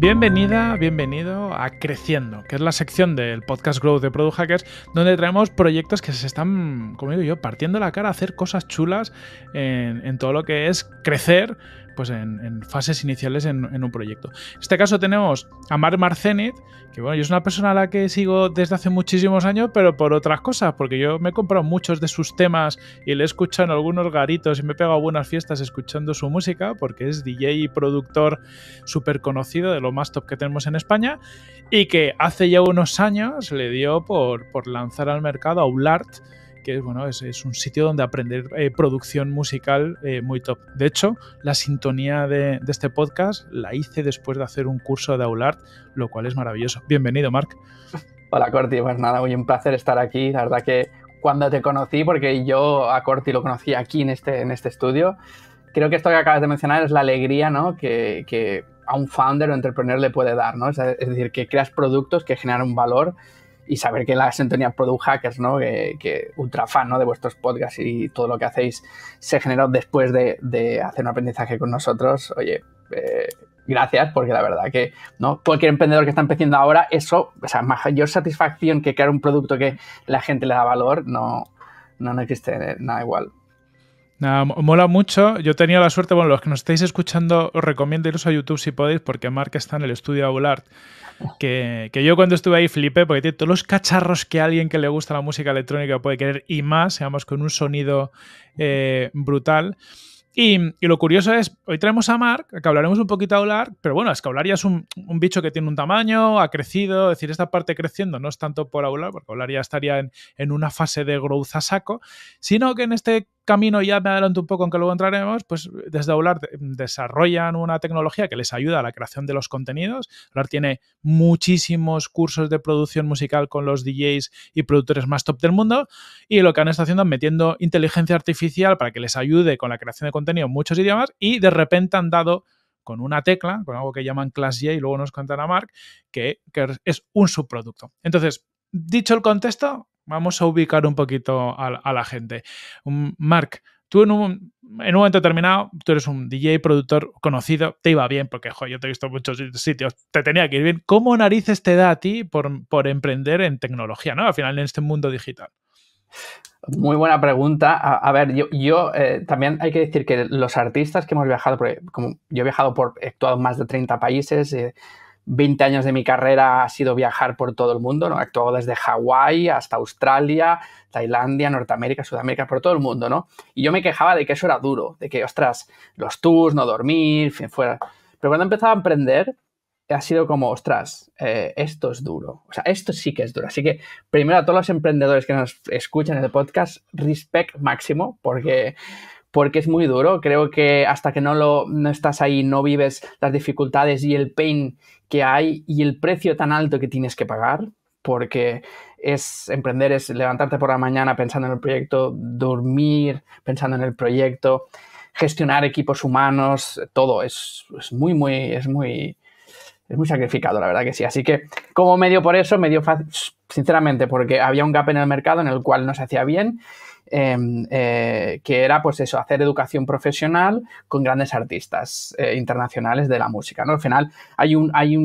Bienvenida, bienvenido a Creciendo, que es la sección del podcast Growth de Product Hackers, donde traemos proyectos que se están, como digo yo, partiendo la cara a hacer cosas chulas en, en todo lo que es crecer pues en, fases iniciales en, un proyecto. En este caso tenemos a Mar Marcenit, que bueno, yo es una persona a la que sigo desde hace muchísimos años, pero por otras cosas, porque yo me he comprado muchos de sus temas y le he escuchado en algunos garitos y me he pegado buenas fiestas escuchando su música, porque es DJ y productor súper conocido, de lo más top que tenemos en España, y que hace ya unos años le dio por, lanzar al mercado a Ulart que es, bueno, es, un sitio donde aprender eh, producción musical eh, muy top. De hecho, la sintonía de, este podcast la hice después de hacer un curso de Aulart, lo cual es maravilloso. Bienvenido, Marc. Hola, Corti. Pues nada, muy un placer estar aquí. La verdad que cuando te conocí, porque yo a Corti lo conocí aquí en este, en este estudio, creo que esto que acabas de mencionar es la alegría ¿no? que, que a un founder o entrepreneur le puede dar, ¿no? Es, decir, que creas productos que generan un valor y saber que la sintonía Product Hackers, ¿no? que, ultra fan ¿no? de vuestros podcasts y todo lo que hacéis se generó después de, de hacer un aprendizaje con nosotros, oye, eh, gracias, porque la verdad que ¿no? cualquier emprendedor que está empezando ahora, eso, o sea, mayor satisfacción que crear un producto que la gente le da valor, no, no, no existe nada igual. Nada, mola mucho. Yo tenía la suerte, bueno, los que nos estáis escuchando, os recomiendo iros a YouTube si podéis, porque Mark está en el estudio Aulart que, yo cuando estuve ahí flipé, porque tiene todos los cacharros que alguien que le gusta la música electrónica puede querer y más, digamos, con un sonido eh, brutal. Y, lo curioso es, hoy traemos a Mark, que hablaremos un poquito de Aular, pero bueno, es que Aular es un, bicho que tiene un tamaño, ha crecido, es decir, esta parte creciendo no es tanto por Aular, porque Aular ya estaría en, en una fase de growth a saco, sino que en este camino, ya me adelanto un poco, en que luego entraremos, pues desde Aular eh, desarrollan una tecnología que les ayuda a la creación de los contenidos. Aular tiene muchísimos cursos de producción musical con los DJs y productores más top del mundo y lo que han estado haciendo es metiendo inteligencia artificial para que les ayude con la creación de contenido en muchos idiomas y de repente han dado con una tecla, con algo que llaman Class J, y luego nos contará Mark, que es un subproducto. Entonces, dicho el contexto, Vamos a ubicar un poquito a, la gente. Mm, Mark, tú en un, en un, momento determinado, tú eres un DJ, productor conocido, te iba bien, porque jo, yo te he visto en muchos sitios, te tenía que ir bien. ¿Cómo narices te da a ti por, emprender en tecnología, ¿no? Al final, en este mundo digital. Muy buena pregunta. A, ver, yo, eh, también hay que decir que los artistas que hemos viajado, porque como yo he viajado por, actuado más de 30 países, eh, 20 años de mi carrera ha sido viajar por todo el mundo, ¿no? He actuado desde Hawái hasta Australia, Tailandia, Norteamérica, Sudamérica, por todo el mundo, ¿no? Y yo me quejaba de que eso era duro, de que, ostras, los tours, no dormir, fin, fuera. Pero cuando he empezado a emprender, ha sido como, ostras, eh, esto es duro. O sea, esto sí que es duro. Así que, primero a todos los emprendedores que nos escuchan en el podcast, respect máximo, porque porque es muy duro. Creo que hasta que no, lo, no estás ahí, no vives las dificultades y el pain que hay y el precio tan alto que tienes que pagar, porque es emprender, es levantarte por la mañana pensando en el proyecto, dormir pensando en el proyecto, gestionar equipos humanos, todo es, muy, muy, es muy, es muy sacrificado, la verdad que sí. Así que, como medio por eso, medio fácil, sinceramente, porque había un gap en el mercado en el cual no se hacía bien Em, eh, que era pues eso, hacer educación profesional con grandes artistas eh, internacionales de la música. ¿no? Al final hay un, hay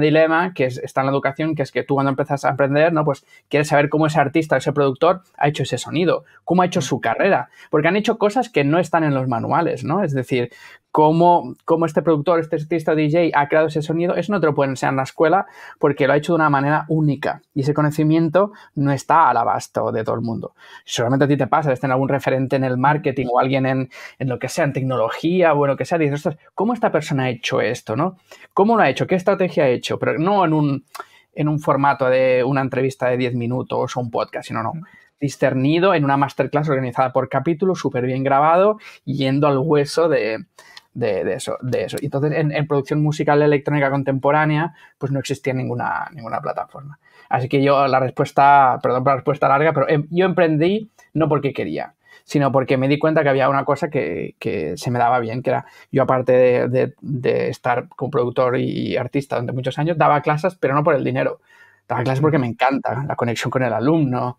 dilema que está en la educación, que es que tú cuando empiezas a aprender, ¿no? pues quieres saber cómo ese artista, ese productor ha hecho ese sonido, cómo ha hecho mm. su carrera, porque han hecho cosas que no están en los manuales, ¿no? Es decir, cómo, este productor, este artista DJ ha creado ese sonido, eso no te lo pueden enseñar en la escuela porque lo ha hecho de una manera única y ese conocimiento no está al abasto de todo el mundo. solamente a ti te pasa, de tener algún referente en el marketing o alguien en, lo que sea, en tecnología o en lo que sea, dices, ¿cómo esta persona ha hecho esto? ¿no? ¿Cómo lo ha hecho? ¿Qué estrategia ha hecho? Pero no en un, en un formato de una entrevista de 10 minutos o un podcast, sino no discernido en una masterclass organizada por capítulo, súper bien grabado, yendo al hueso de, de, eso, de eso. Y entonces en, producción musical electrónica contemporánea pues no existía ninguna, ninguna plataforma. Así que yo la respuesta, perdón por la respuesta larga, pero em, yo emprendí no porque quería, sino porque me di cuenta que había una cosa que, que se me daba bien, que era yo aparte de, estar como productor y artista durante muchos años, daba clases, pero no por el dinero. Daba clases porque me encanta la conexión con el alumno,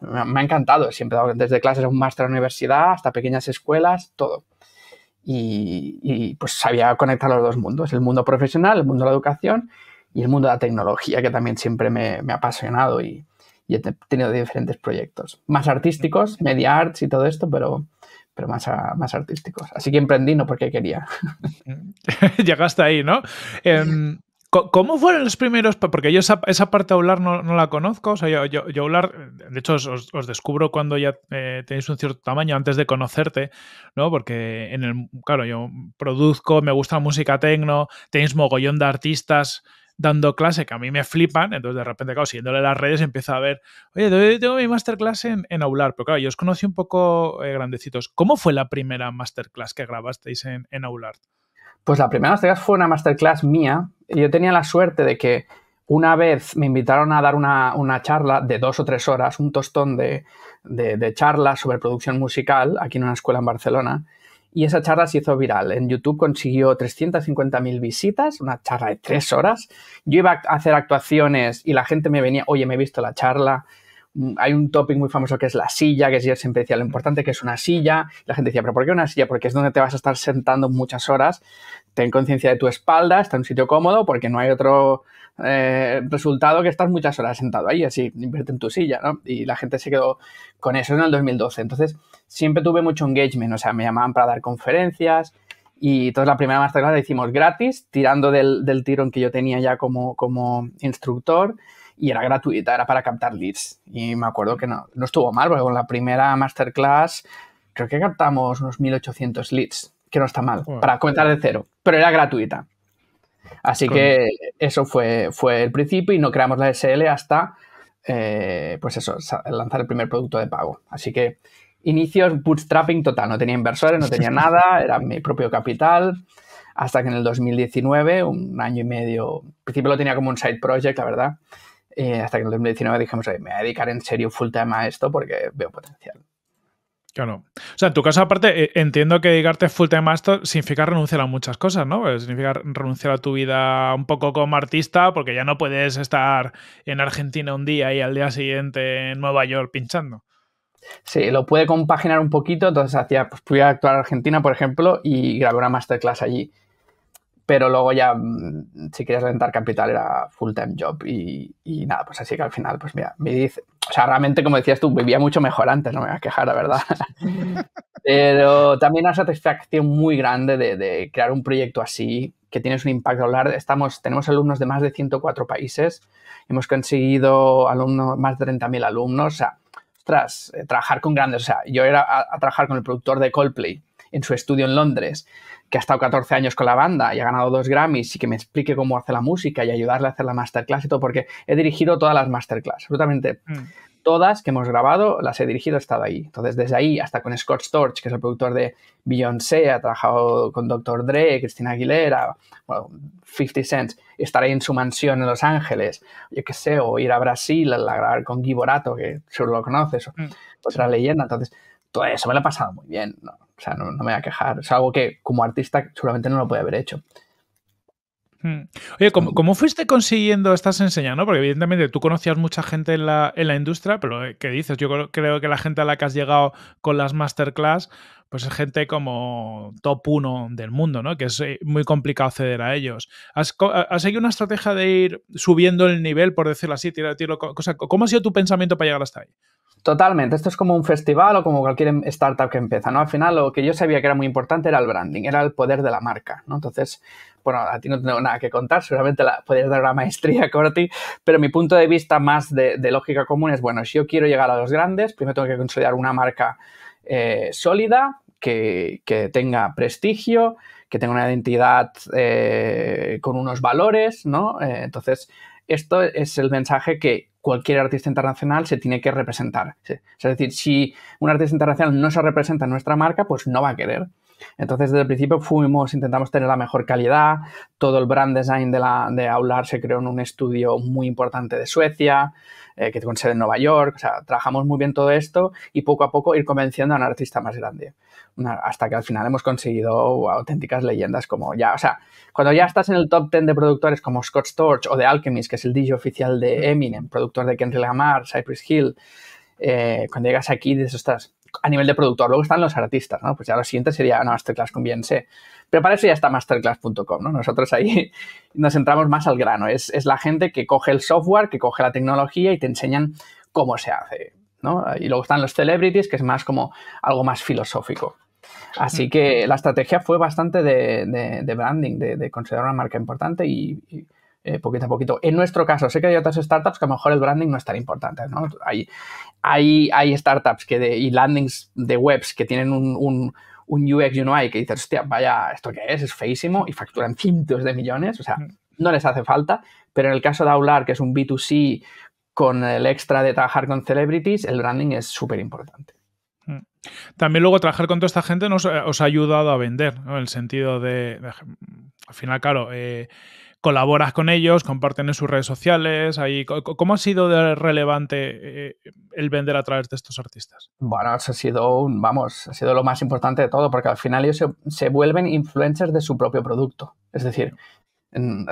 me ha encantado. Siempre desde clases a un máster en universidad hasta pequeñas escuelas, todo y, pues sabía conectar los dos mundos, el mundo profesional, el mundo de la educación y el mundo de la tecnología, que también siempre me, ha apasionado y, he tenido diferentes proyectos, más artísticos, media arts y todo esto, pero, pero más, ah, más artísticos. Así que emprendí no porque quería. Llegaste ahí, ¿no? Em, ¿Cómo fueron los primeros? Porque yo esa, parte de Aular no, la conozco. O sea, yo, yo, de hecho, os, descubro cuando ya eh, tenéis un cierto tamaño antes de conocerte, ¿no? Porque en el, claro, yo produzco, me gusta la música tecno, tenéis mogollón de artistas dando clase que a mí me flipan, entonces de repente, claro, siguiéndole las redes empiezo a ver, oye, tengo mi masterclass en, en Aular, pero claro, yo os conocí un poco eh, grandecitos. ¿Cómo fue la primera masterclass que grabasteis en, en Aular? Pues la primera masterclass fue una masterclass mía, yo tenía la suerte de que una vez me invitaron a dar una, charla de dos o tres horas, un tostón de, de, de charlas sobre producción musical aquí en una escuela en Barcelona. Y esa charla se hizo viral. En YouTube consiguió 350.000 visitas, una charla de tres horas. Yo iba a hacer actuaciones y la gente me venía, oye, me he visto la charla, Mm, hay un topic muy famoso que es la silla, que yo siempre decía lo importante que es una silla. La gente decía, pero ¿por qué una silla? Porque es donde te vas a estar sentando muchas horas. Ten conciencia de tu espalda, está en un sitio cómodo porque no hay otro eh, resultado que estar muchas horas sentado ahí, así, invierte en tu silla, ¿no? Y la gente se quedó con eso en el 2012. Entonces, siempre tuve mucho engagement, o sea, me llamaban para dar conferencias, y entonces la primera masterclass la hicimos gratis, tirando del, del tirón que yo tenía ya como, como instructor y era gratuita, era para captar leads. Y me acuerdo que no, estuvo mal, porque con la primera masterclass creo que captamos unos 1800 leads, que no está mal, para comenzar de cero, pero era gratuita. Así que eso fue, fue el principio y no creamos la SL hasta, eh, pues eso, lanzar el primer producto de pago. Así que inicios bootstrapping total, no tenía inversores, no tenía nada, era mi propio capital, hasta que en el 2019, un año y medio, al principio lo tenía como un side project, la verdad, hasta que en el 2019 dijimos, me voy a dedicar en serio full time a esto porque veo potencial. Claro. O sea, en tu caso, aparte, eh, entiendo que dedicarte full time a esto significa renunciar a muchas cosas, ¿no? Eh, significa renunciar a tu vida un poco como artista, porque ya no puedes estar en Argentina un día y al día siguiente en Nueva York pinchando. Sí, lo puede compaginar un poquito. Entonces, hacía, pues fui a actuar a Argentina, por ejemplo, y grabé una masterclass allí pero luego ya, mm, si querías rentar capital, era full-time job y, y, nada, pues así que al final, pues mira, me dice, o sea, realmente como decías tú, vivía mucho mejor antes, no me voy a quejar, la verdad. pero también una satisfacción muy grande de, de, crear un proyecto así, que tienes un impacto largo. Estamos, tenemos alumnos de más de 104 países, hemos conseguido alumnos, más de 30.000 alumnos, o sea, ostras, eh, trabajar con grandes, o sea, yo era a trabajar con el productor de Coldplay, en su estudio en Londres, que ha estado 14 años con la banda y ha ganado dos Grammys y que me explique cómo hace la música y ayudarle a hacer la masterclass y todo, porque he dirigido todas las masterclass, absolutamente mm. todas que hemos grabado, las he dirigido, he estado ahí. Entonces, desde ahí hasta con Scott Storch, que es el productor de Beyoncé, ha trabajado con Dr. Dre, Cristina Aguilera, 50 Cent, estar ahí en su mansión en Los Ángeles, yo qué sé, o ir a Brasil a grabar con Guy Borato, que seguro lo conoces, pues otra leyenda. Entonces, todo eso me lo ha pasado muy bien. ¿no? O sea, no, me voy a quejar. Es algo que como artista seguramente no lo puede haber hecho. Hmm. Oye, mm. ¿cómo, fuiste consiguiendo estas enseñando? Porque evidentemente tú conocías mucha gente en la, industria, pero eh, ¿qué dices? Yo creo que la gente a la que has llegado con las masterclass, pues es gente como top uno del mundo, ¿no? Que es eh, muy complicado acceder a ellos. ¿Has, seguido una estrategia de ir subiendo el nivel, por decirlo así? ¿Cómo ha sido tu pensamiento para llegar hasta ahí? Totalmente, esto es como un festival o como cualquier em, startup que empieza, ¿no? Al final lo que yo sabía que era muy importante era el branding, era el poder de la marca, ¿no? Entonces, bueno, a ti no tengo nada que contar, seguramente la, podrías dar la maestría, Corti, pero mi punto de vista más de, lógica común es, bueno, si yo quiero llegar a los grandes, primero tengo que consolidar una marca eh, sólida, que, tenga prestigio, que tenga una identidad eh, con unos valores, ¿no? Eh, entonces, esto es el mensaje que cualquier artista internacional se tiene que representar. Es decir, si un artista internacional no se representa en nuestra marca, pues no va a querer. Entonces, desde el principio fuimos, intentamos tener la mejor calidad, todo el brand design de, la, de Aular se creó en un estudio muy importante de Suecia, eh, que con sede en Nueva York. O sea, trabajamos muy bien todo esto y poco a poco ir convenciendo a un artista más grande. hasta que al final hemos conseguido auténticas leyendas como ya, o sea, cuando ya estás en el top 10 de productores como Scott Storch o The Alchemist, que es el DJ oficial de Eminem, productor de Kendrick Lamar, Cypress Hill, eh, cuando llegas aquí dices, a nivel de productor, luego están los artistas, ¿no? Pues ya lo siguiente sería una masterclass con Beyoncé pero para eso ya está masterclass.com, ¿no? Nosotros ahí nos entramos más al grano. Es, es la gente que coge el software, que coge la tecnología y te enseñan cómo se hace. ¿no? Y luego están los celebrities, que es más como algo más filosófico. Así que mm. la estrategia fue bastante de, branding, de, considerar una marca importante y, eh, poquito a poquito. En nuestro caso, sé que hay otras startups que a lo mejor el branding no es tan importante, ¿no? Hay, hay, startups que y landings de webs que tienen un, un UX UI que dices, hostia, vaya, ¿esto qué es? Es feísimo y facturan cientos de millones, o sea, mm. no les hace falta, pero en el caso de Aular, que es un B2C con el extra de trabajar con celebrities, el branding es súper importante. Mm. También luego trabajar con toda esta gente nos, eh, os ha ayudado a vender, ¿no? En el sentido de, al final, claro, eh, colaboras con ellos, comparten en sus redes sociales. Ahí, ¿Cómo ha sido relevante eh, el vender a través de estos artistas? Bueno, eso ha sido, un, vamos, ha sido lo más importante de todo, porque al final ellos se, vuelven influencers de su propio producto. Es decir, en,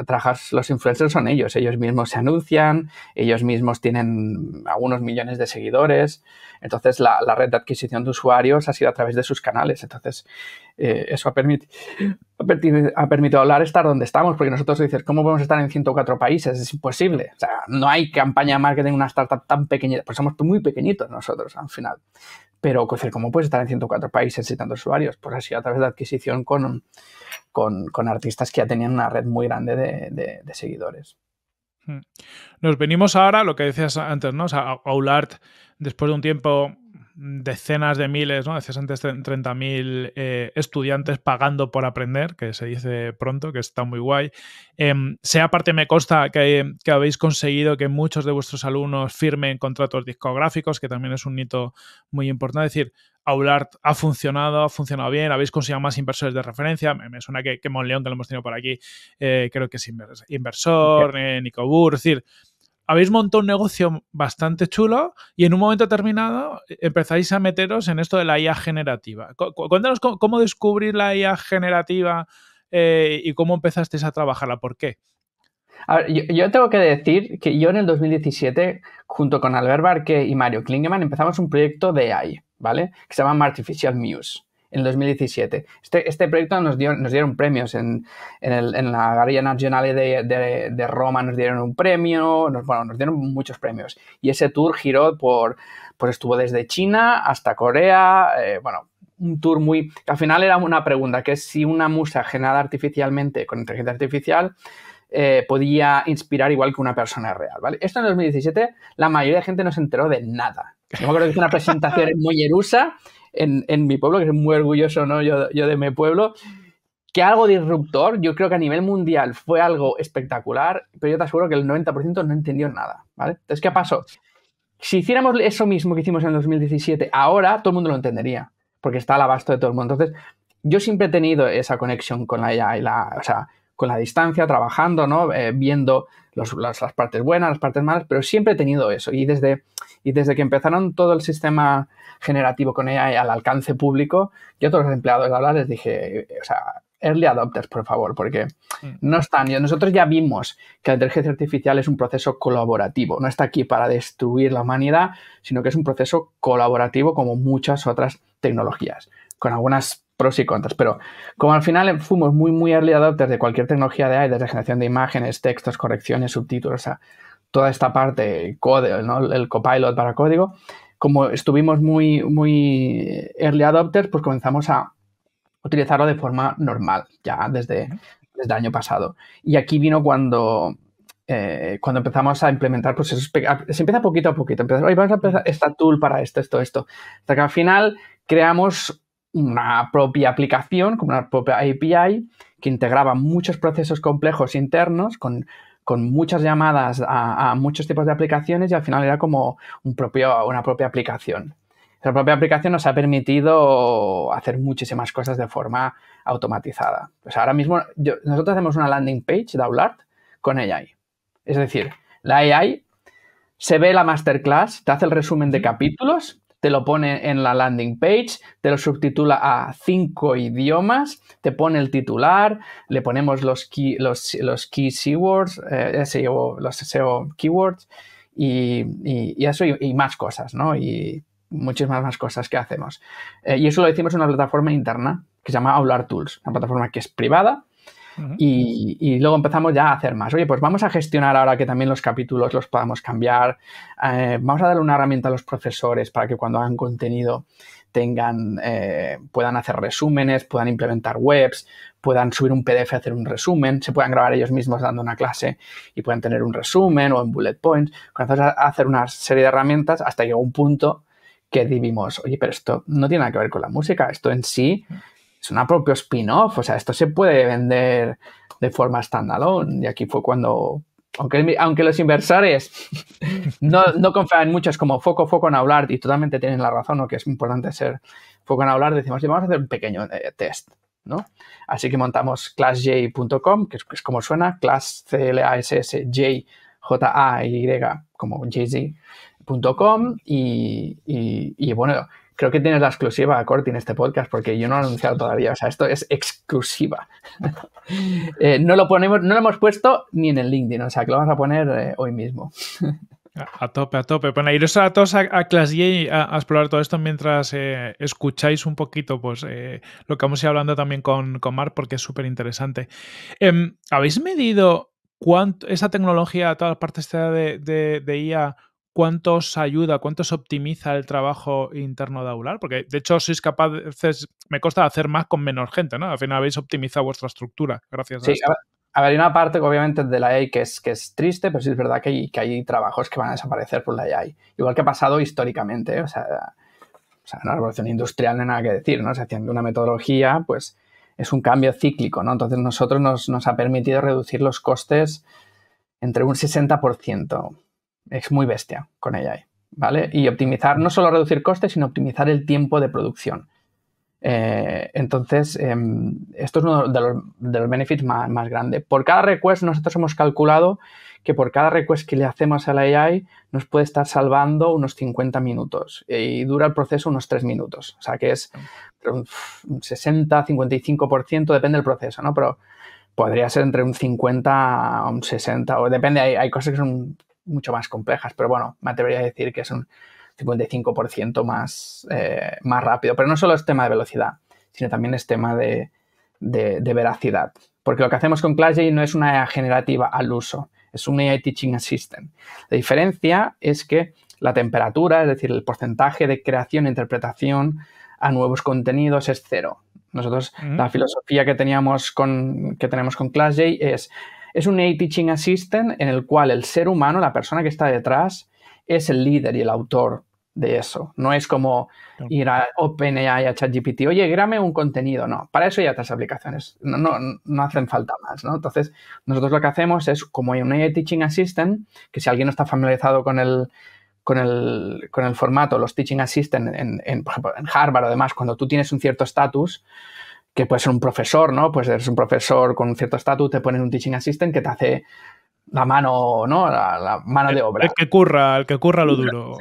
los influencers son ellos, ellos mismos se anuncian, ellos mismos tienen algunos millones de seguidores, entonces la, la, red de adquisición de usuarios ha sido a través de sus canales, entonces eh, eso ha, permitido, ha, hablar estar donde estamos, porque nosotros dices, ¿cómo podemos estar en 104 países? Es imposible. O sea, no hay campaña de marketing una startup tan pequeña. pues somos muy pequeñitos nosotros al final. Pero, ¿cómo puedes estar en 104 países y tantos usuarios? Pues así, a través de adquisición con, con, artistas que ya tenían una red muy grande de, seguidores. Hmm. Nos venimos ahora, lo que decías antes, ¿no? O sea, después de un tiempo decenas de miles, ¿no? Decías de 30.000 eh, estudiantes pagando por aprender, que se dice pronto, que está muy guay. Em, sea aparte me consta que, habéis conseguido que muchos de vuestros alumnos firmen contratos discográficos, que también es un hito muy importante. Es decir, Aulart ha funcionado, ha funcionado bien, habéis conseguido más inversores de referencia. Me, suena que, que Monleón, que lo hemos tenido por aquí, eh, creo que es inversor, eh, Nico es decir habéis montado un negocio bastante chulo y en un momento terminado empezáis a meteros en esto de la IA generativa. Cuéntanos cómo, descubrís la IA generativa eh, y cómo empezasteis a trabajarla, por qué. A ver, yo, tengo que decir que yo en el 2017, junto con Albert Barque y Mario Klingemann, empezamos un proyecto de AI, ¿vale? Que se llama Artificial Muse en 2017. Este, este proyecto nos, dio, nos dieron premios en, en, el, en la Galería Nacional de, de, Roma, nos dieron un premio, nos, bueno, nos dieron muchos premios. Y ese tour giró por, pues estuvo desde China hasta Corea, eh, bueno, un tour muy... Al final era una pregunta, que es si una musa generada artificialmente con inteligencia artificial eh, podía inspirar igual que una persona real, ¿vale? Esto en 2017 la mayoría de gente no se enteró de nada. Yo me acuerdo que hice una presentación muy erusa en, mi pueblo, que es muy orgulloso, ¿no? Yo, yo de mi pueblo que algo disruptor, yo creo que a nivel mundial fue algo espectacular, pero yo te aseguro que el 90% no entendió nada, ¿vale? Entonces, ¿qué pasó? Si hiciéramos eso mismo que hicimos en 2017, ahora todo el mundo lo entendería, porque está al abasto de todo el mundo. Entonces, yo siempre he tenido esa conexión con la IA y la, o sea, con la distancia, trabajando, ¿no? Eh, viendo las, las partes buenas, las partes malas, pero siempre he tenido eso. Y desde y desde que empezaron todo el sistema generativo con AI al alcance público, yo a todos los empleados de hablar les dije, o sea, early adopters, por favor, porque mm. no están. Y Nosotros ya vimos que la inteligencia artificial es un proceso colaborativo, no está aquí para destruir la humanidad, sino que es un proceso colaborativo como muchas otras tecnologías, con algunas pros y contras. Pero como al final fuimos muy, muy early adopters de cualquier tecnología de AI, desde generación de imágenes, textos, correcciones, subtítulos, o sea, toda esta parte, el, el copilot para código, como estuvimos muy, muy early adopters, pues comenzamos a utilizarlo de forma normal, ya desde, el año pasado. Y aquí vino cuando, eh, cuando empezamos a implementar, procesos pues se empieza poquito a poquito. Empezamos, vamos a empezar esta tool para esto, esto, esto. Hasta que al final creamos una propia aplicación, como una propia API, que integraba muchos procesos complejos internos con con muchas llamadas a, muchos tipos de aplicaciones y al final era como un propio, una propia aplicación. La propia aplicación nos ha permitido hacer muchísimas cosas de forma automatizada. Pues ahora mismo nosotros hacemos una landing page de Aulart con AI. Es decir, la AI se ve la masterclass, te hace el resumen de capítulos te lo pone en la landing page, te lo subtitula a cinco idiomas, te pone el titular, le ponemos los key, los, los keywords, eh, SEO, los SEO keywords y, eso y, más cosas, ¿no? Y muchas más cosas que hacemos. Eh, y eso lo hicimos en una plataforma interna que se llama Aular Tools, una plataforma que es privada, y, luego empezamos ya a hacer más. Oye, pues vamos a gestionar ahora que también los capítulos los podamos cambiar. Eh, vamos a darle una herramienta a los profesores para que cuando hagan contenido tengan, eh, puedan hacer resúmenes, puedan implementar webs, puedan subir un PDF, hacer un resumen, se puedan grabar ellos mismos dando una clase y puedan tener un resumen o en bullet points. Comenzamos a hacer una serie de herramientas hasta llegar a un punto que vivimos oye, pero esto no tiene nada que ver con la música, esto en sí es una propio spin-off, o sea, esto se puede vender de forma standalone. Y aquí fue cuando, aunque, aunque los inversores no, confían mucho, es como foco, foco en hablar, y totalmente tienen la razón, o que es importante ser foco en hablar, decimos, vamos a hacer un pequeño eh, test. ¿no? Así que montamos classj.com, que es, como suena, class c l a s s j j a y como y, y, y bueno, creo que tienes la exclusiva a Corti en este podcast porque yo no lo he anunciado todavía. O sea, esto es exclusiva. Eh, no lo ponemos, no lo hemos puesto ni en el LinkedIn, o sea, que lo vamos a poner eh, hoy mismo. a, tope, a tope. Bueno, pues iros a todos a, a Class J a, explorar todo esto mientras eh, escucháis un poquito pues, lo que hemos ido hablando también con, con porque es súper interesante. Em, ¿Habéis medido cuánto esa tecnología, a todas partes de, de IA, cuánto os ayuda, cuánto os optimiza el trabajo interno de Aular, porque de hecho sois capaces, me consta hacer más con menos gente, ¿no? Al final habéis optimizado vuestra estructura, gracias sí, a ver, hay una parte obviamente de la AI e que es, que es triste, pero sí es verdad que hay, trabajos que van a desaparecer por la AI. E Igual que ha pasado históricamente, ¿eh? o sea, o revolución industrial no hay nada que decir, ¿no? O sea, haciendo una metodología, pues es un cambio cíclico, ¿no? Entonces nosotros nos, nos ha permitido reducir los costes entre un 60% es muy bestia con AI, ¿vale? Y optimizar, no solo reducir costes, sino optimizar el tiempo de producción. Eh, entonces, em, esto es uno de los, benefits más, más grandes. Por cada request, nosotros hemos calculado que por cada request que le hacemos a la AI nos puede estar salvando unos 50 minutos eh, y dura el proceso unos 3 minutos. O sea que es un 60, 55%, depende del proceso, ¿no? Pero podría ser entre un 50 o un 60, o depende, hay cosas que son mucho más complejas, pero bueno, me atrevería a decir que es un 55% más, eh, más rápido. Pero no solo es tema de velocidad, sino también es tema de, veracidad. Porque lo que hacemos con ClassJ no es una generativa al uso, es un AI Teaching Assistant. La diferencia es que la temperatura, es decir, el porcentaje de creación e interpretación a nuevos contenidos es cero. Nosotros, la filosofía que teníamos con, que tenemos con ClassJ es es un AI Teaching Assistant en el cual el ser humano, la persona que está detrás, es el líder y el autor de eso. No es como ir a OpenAI, a ChatGPT, oye, grame un contenido. No, para eso hay otras aplicaciones. No, no, hacen falta más, Entonces, nosotros lo que hacemos es, como hay un AI Teaching Assistant, que si alguien no está familiarizado con el, con el, con el formato, los Teaching Assistant, en, en, por ejemplo, en Harvard o demás, cuando tú tienes un cierto estatus, que puede ser un profesor, ¿no? Pues eres un profesor con un cierto estatus, te ponen un teaching assistant que te hace la mano, ¿no? La, mano de obra. El que curra, el que curra lo duro.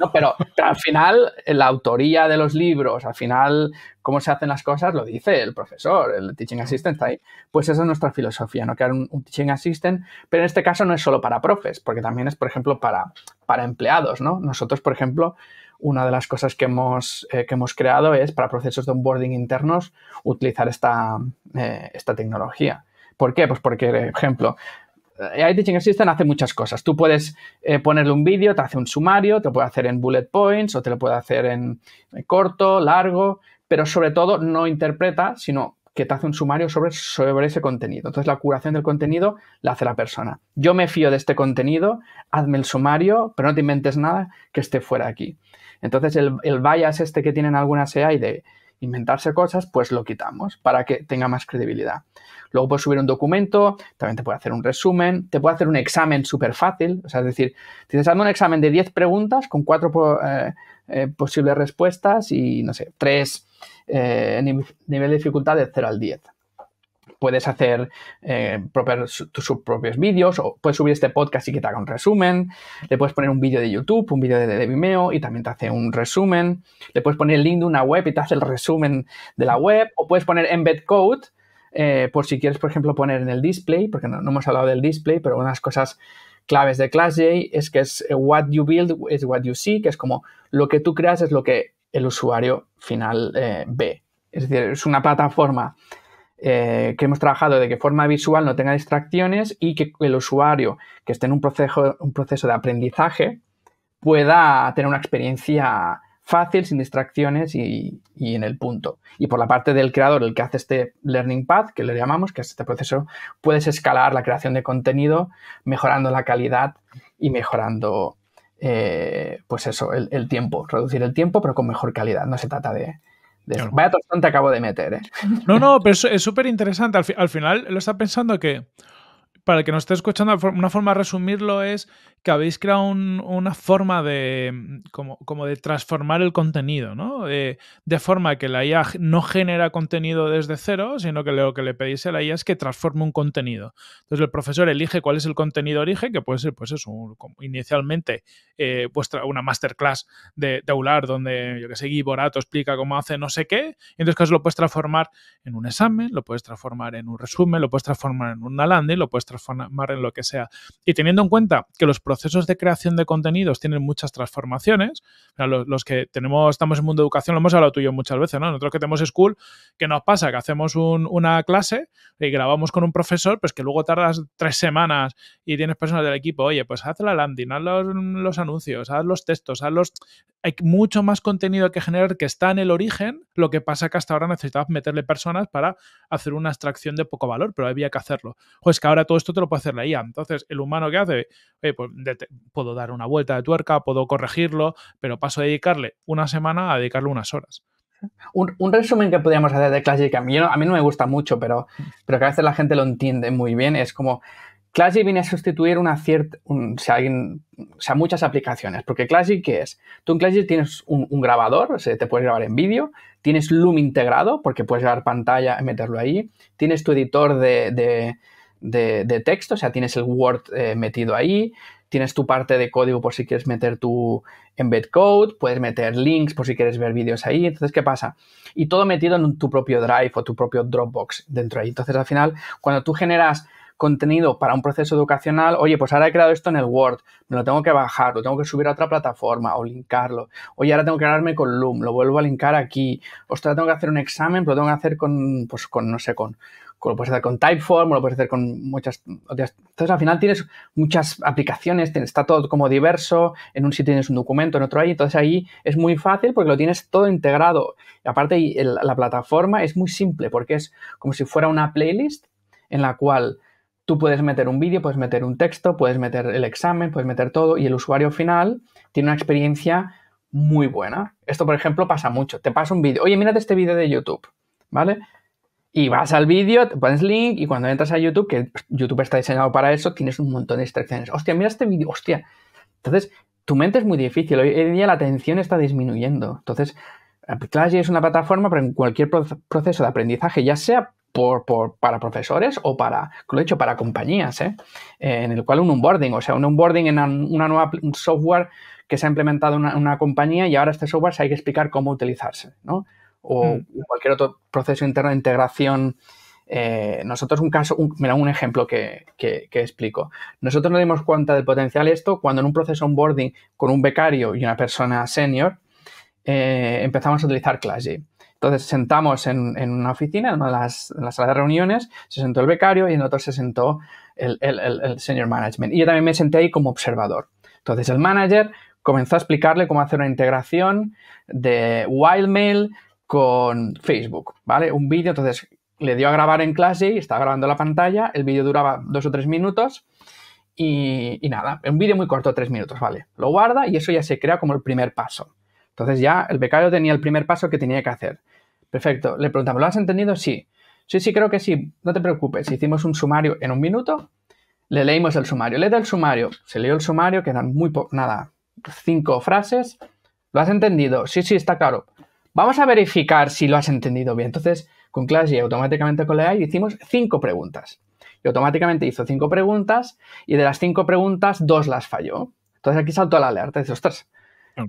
No, pero, al final, la autoría de los libros, al final, cómo se hacen las cosas, lo dice el profesor, el teaching assistant está ahí. Pues esa es nuestra filosofía, ¿no? Crear un, un, teaching assistant, pero en este caso no es solo para profes, porque también es, por ejemplo, para, para empleados, ¿no? Nosotros, por ejemplo, una de las cosas que hemos, eh, hemos creado es para procesos de onboarding internos utilizar esta, eh, tecnología. ¿Por qué? Pues porque, por ejemplo, eh, AI Assistant hace muchas cosas. Tú puedes ponerle un vídeo, te hace un sumario, te lo puede hacer en bullet points o te lo puede hacer en corto, largo, pero sobre todo no interpreta, sino que te hace un sumario sobre, sobre ese contenido. Entonces la curación del contenido la hace la persona. Yo me fío de este contenido, hazme el sumario, pero no te inventes nada que esté fuera aquí. Entonces el, el bias este que tienen algunas y de inventarse cosas, pues lo quitamos para que tenga más credibilidad. Luego puedes subir un documento, también te puede hacer un resumen, te puede hacer un examen súper fácil, o sea, es decir, tienes dando un examen de 10 preguntas con cuatro eh, eh, posibles respuestas y, no sé, tres. Eh, nivel de dificultad de 0 al 10. Puedes hacer eh, tus propios vídeos o puedes subir este podcast y que te haga un resumen. Le puedes poner un vídeo de YouTube, un vídeo de, Vimeo y también te hace un resumen. Le puedes poner el link de una web y te hace el resumen de la web. O puedes poner embed code eh, por si quieres, por ejemplo, poner en el display, porque no, hemos hablado del display, pero unas cosas claves de ClassJ es que es what you build is what you see, que es como lo que tú creas es lo que el usuario final eh, B. ve. Es decir, es una plataforma eh, que hemos trabajado de que forma visual no tenga distracciones y que el usuario que esté en un proceso, un proceso de aprendizaje pueda tener una experiencia fácil, sin distracciones y, y, en el punto. Y por la parte del creador, el que hace este learning path, que le llamamos, que es este proceso, puedes escalar la creación de contenido mejorando la calidad y mejorando eh, pues eso, el, tiempo, reducir el tiempo, pero con mejor calidad. No se trata de. de Vaya tostón te acabo de meter, ¿eh? No, no, pero es súper interesante. al, final lo está pensando que para el que nos esté escuchando, una forma de resumirlo es que habéis creado una forma de como, de transformar el contenido, ¿no? De, forma que la IA no genera contenido desde cero, sino que lo que le pedís a la IA es que transforme un contenido. Entonces el profesor elige cuál es el contenido origen, que puede ser, pues eso, inicialmente eh, vuestra, una masterclass de, de donde, yo que sé, Guy Borato explica cómo hace no sé qué, y entonces lo puedes transformar en un examen, lo puedes transformar en un resumen, lo puedes transformar en una landing, lo puedes transformar formar en lo que sea. Y teniendo en cuenta que los procesos de creación de contenidos tienen muchas transformaciones, los, que tenemos, estamos en mundo de educación, lo hemos hablado tú y yo muchas veces, ¿no? Nosotros que tenemos school, ¿qué nos pasa? Que hacemos una clase y grabamos con un profesor, pues que luego tardas tres semanas y tienes personas del equipo, oye, pues haz la landing, haz los, anuncios, haz los textos, haz los... Hay mucho más contenido que generar que está en el origen, lo que pasa que hasta ahora necesitabas meterle personas para hacer una extracción de poco valor, pero había que hacerlo. Pues que ahora todos esto te lo puede hacer la IA. Entonces, el humano que hace, pues, puedo dar una vuelta de tuerca, puedo corregirlo, pero paso a dedicarle una semana a dedicarle unas horas. Un, resumen que podríamos hacer de Classic, a mí, a mí no me gusta mucho, pero, pero que a veces la gente lo entiende muy bien, es como Classic viene a sustituir una cierta, o, sea, muchas aplicaciones, porque Classic, ¿qué es? Tú en Classic tienes un, grabador, te puedes grabar en vídeo, tienes Loom integrado, porque puedes grabar pantalla y meterlo ahí, tienes tu editor de de, texto, o sea, tienes el Word eh, metido ahí, tienes tu parte de código por si quieres meter tu embed code, puedes meter links por si quieres ver vídeos ahí, entonces, ¿qué pasa? Y todo metido en tu propio Drive o tu propio Dropbox dentro ahí. Entonces, al final, cuando tú generas contenido para un proceso educacional, oye, pues ahora he creado esto en el Word, me lo tengo que bajar, lo tengo que subir a otra plataforma o linkarlo. Oye, ahora tengo que crearme con Loom, lo vuelvo a linkar aquí. Ostras, tengo que hacer un examen, pero lo tengo que hacer con, pues con, no sé, con, con, lo con Typeform, lo puedes hacer con muchas otras. Entonces, al final tienes muchas aplicaciones, está todo como diverso, en un sitio tienes un documento, en otro ahí, entonces ahí es muy fácil porque lo tienes todo integrado. aparte, la plataforma es muy simple porque es como si fuera una playlist en la cual tú puedes meter un vídeo, puedes meter un texto, puedes meter el examen, puedes meter todo y el usuario final tiene una experiencia muy buena. Esto, por ejemplo, pasa mucho. Te pasa un vídeo, oye, mira este vídeo de YouTube, ¿vale? Y vas al vídeo, te pones link y cuando entras a YouTube, que YouTube está diseñado para eso, tienes un montón de distracciones. Hostia, mira este vídeo, hostia. Entonces, tu mente es muy difícil. Hoy en día la atención está disminuyendo. Entonces, Classy es una plataforma, pero cualquier proceso de aprendizaje, ya sea para profesores o para, lo he hecho para compañías, ¿eh? Eh, en el cual un onboarding, o sea, un onboarding en una nueva software que se ha implementado en una, compañía y ahora este software se hay que explicar cómo utilizarse, ¿no? O mm. cualquier otro proceso interno de integración. Eh, nosotros un caso, mira, un ejemplo que, que, explico. Nosotros nos dimos cuenta del potencial esto cuando en un proceso onboarding con un becario y una persona senior empezamos a utilizar ClassG. Entonces sentamos en, una oficina, en, una de las salas de reuniones, se sentó el becario y en otro se sentó el, senior management. Y yo también me senté ahí como observador. Entonces el manager comenzó a explicarle cómo hacer una integración de Wildmail con Facebook, ¿vale? Un vídeo, entonces le dio a grabar en clase y estaba grabando la pantalla, el vídeo duraba dos o tres minutos y, y nada, un vídeo muy corto, tres minutos, ¿vale? Lo guarda y eso ya se crea como el primer paso. Entonces ya el becario tenía el primer paso que tenía que hacer. Perfecto. Le preguntamos, ¿lo has entendido? Sí. Sí, sí, creo que sí. No te preocupes. Hicimos un sumario en un minuto. Le leímos el sumario. da el sumario. Se leyó el sumario, quedan eran muy nada, cinco frases. ¿Lo has entendido? Sí, sí, está claro. Vamos a verificar si lo has entendido bien. Entonces, con Clash y automáticamente con la hicimos cinco preguntas. Y automáticamente hizo cinco preguntas y de las cinco preguntas, dos las falló. Entonces aquí saltó la alerta. Dice, ostras, ah.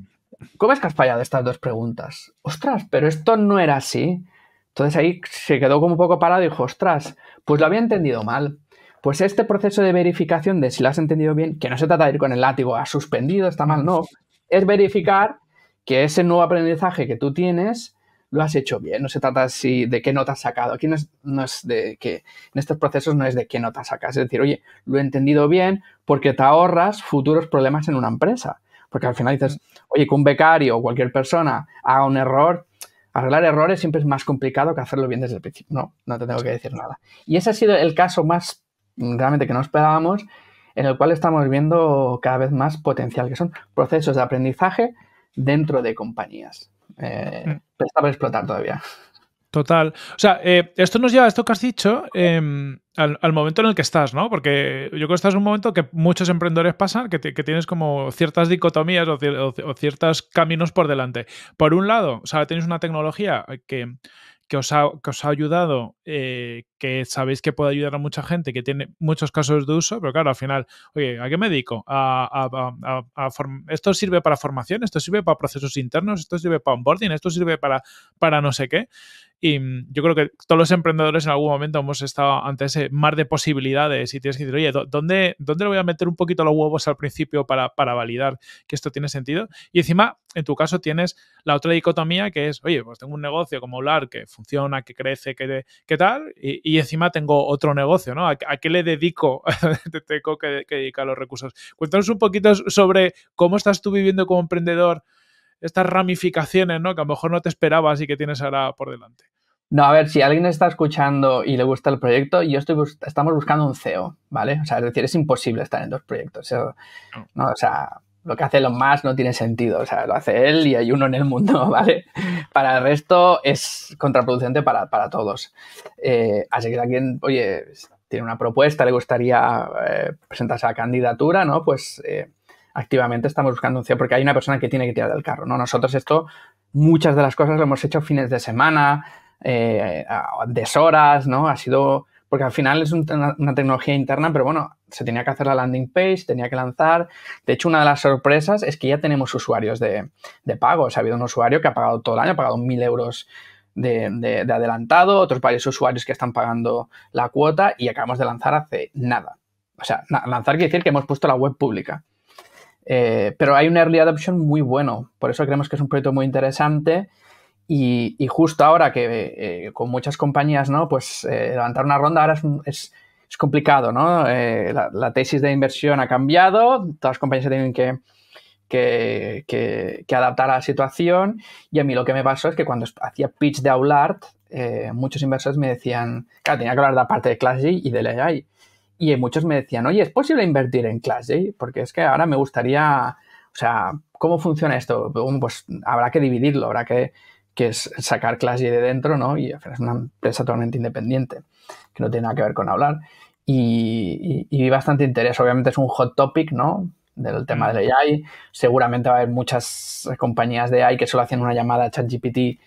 ¿Cómo es que has fallado estas dos preguntas? Ostras, pero esto no era así. Entonces ahí se quedó como un poco parado y dijo, ostras, pues lo había entendido mal. Pues este proceso de verificación de si lo has entendido bien, que no se trata de ir con el látigo, ha ah, suspendido, está mal, no, es verificar que ese nuevo aprendizaje que tú tienes lo has hecho bien. No se trata así de qué nota has sacado. Aquí es, no es de que en estos procesos no es de qué nota sacas. Es decir, oye, lo he entendido bien porque te ahorras futuros problemas en una empresa. Porque al final dices, mm. oye, que un becario o cualquier persona haga un error, arreglar errores siempre es más complicado que hacerlo bien desde el principio. No, no te tengo que decir nada. Y ese ha sido el caso más mm, realmente que nos esperábamos, en el cual estamos viendo cada vez más potencial, que son procesos de aprendizaje dentro de compañías. Eh, mm. pero está por explotar todavía. Total. O sea, eh, esto nos lleva, esto que has dicho, em, al, momento en el que estás, ¿no? Porque yo creo que estás en un momento que muchos emprendedores pasan, que, tienes como ciertas dicotomías o, ciertos caminos por delante. Por un lado, o sea, tenéis una tecnología que, que, os, ha, ayudado, eh, que sabéis que puede ayudar a mucha gente, que tiene muchos casos de uso, pero claro, al final, oye, ¿a qué me dedico? A, ¿Esto sirve para formación? ¿Esto sirve para procesos internos? ¿Esto sirve para onboarding? ¿Esto sirve para, para no sé qué? Y mm, yo creo que todos los emprendedores en algún momento hemos estado ante ese mar de posibilidades y tienes que decir, oye, ¿dónde, le voy a meter un poquito los huevos al principio para, validar que esto tiene sentido? Y encima, en tu caso, tienes la otra dicotomía que es, oye, pues tengo un negocio como hablar que funciona, que crece, que, tal, y, encima tengo otro negocio, ¿no? ¿A, qué le dedico? te tengo que, que dedicar los recursos. Cuéntanos un poquito sobre cómo estás tú viviendo como emprendedor estas ramificaciones, ¿no? Que a lo mejor no te esperabas y que tienes ahora por delante. No, a ver, si alguien está escuchando y le gusta el proyecto, yo estoy estamos buscando un CEO, ¿vale? O sea, es decir, es imposible estar en dos proyectos. O sea, lo que hace lo más no tiene sentido. O sea, lo hace él y hay uno en el mundo, ¿vale? Para el resto es contraproducente para, todos. Eh, así que alguien, oye, tiene una propuesta, le gustaría eh, presentarse a la candidatura, ¿no? Pues eh, activamente estamos buscando un CEO porque hay una persona que tiene que tirar del carro, ¿no? Nosotros esto, muchas de las cosas lo hemos hecho fines de semana, eh, deshoras, ¿no? Ha sido, porque al final es una, tecnología interna, pero bueno, se tenía que hacer la landing page, tenía que lanzar. De hecho, una de las sorpresas es que ya tenemos usuarios de, de pago. ha habido un usuario que ha pagado todo el año, ha pagado mil euros de, adelantado, otros varios usuarios que están pagando la cuota y acabamos de lanzar hace nada. O sea, lanzar quiere decir que hemos puesto la web pública. Eh, pero hay un early adoption muy bueno, por eso creemos que es un proyecto muy interesante y, justo ahora que eh, con muchas compañías, ¿no? Pues eh, levantar una ronda ahora es, es, complicado, ¿no? Eh, la, tesis de inversión ha cambiado, todas las compañías se tienen que, que, adaptar a la situación. Y a mí lo que me pasó es que cuando hacía pitch de Aulart, muchos inversores me decían, claro, tenía que hablar de la parte de Classy y de la AI. Y muchos me decían, oye, ¿es posible invertir en Classy Porque es que ahora me gustaría, o sea, ¿cómo funciona esto? Pues habrá que dividirlo, habrá que que es sacar clase de dentro, ¿no? Y es una empresa totalmente independiente, que no tiene nada que ver con hablar. Y, bastante interés, obviamente es un hot topic, ¿no? Del tema de la AI. Seguramente va a haber muchas compañías de AI que solo hacen una llamada a ChatGPT